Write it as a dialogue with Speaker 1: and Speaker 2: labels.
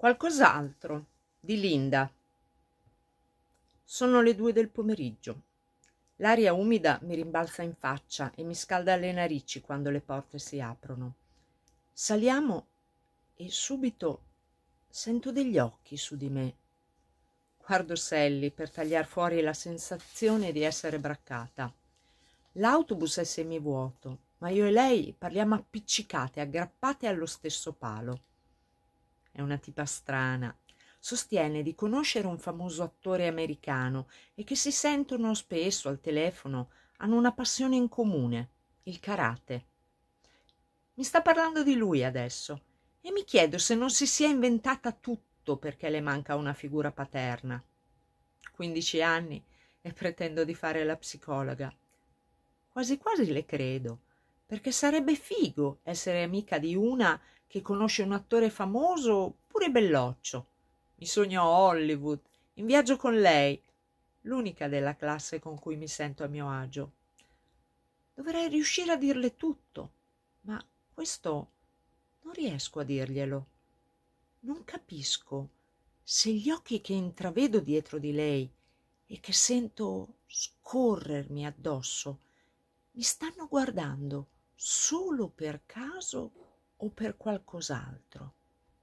Speaker 1: Qualcos'altro di Linda. Sono le due del pomeriggio. L'aria umida mi rimbalza in faccia e mi scalda le narici quando le porte si aprono. Saliamo e subito sento degli occhi su di me. Guardo Sally per tagliar fuori la sensazione di essere braccata. L'autobus è semivuoto, ma io e lei parliamo appiccicate, aggrappate allo stesso palo è una tipa strana. Sostiene di conoscere un famoso attore americano e che si sentono spesso al telefono, hanno una passione in comune, il karate. Mi sta parlando di lui adesso e mi chiedo se non si sia inventata tutto perché le manca una figura paterna. 15 anni e pretendo di fare la psicologa. Quasi quasi le credo, perché sarebbe figo essere amica di una che conosce un attore famoso pure belloccio. Mi sogno a Hollywood, in viaggio con lei, l'unica della classe con cui mi sento a mio agio. Dovrei riuscire a dirle tutto, ma questo non riesco a dirglielo. Non capisco se gli occhi che intravedo dietro di lei e che sento scorrermi addosso mi stanno guardando solo per caso o per qualcos'altro.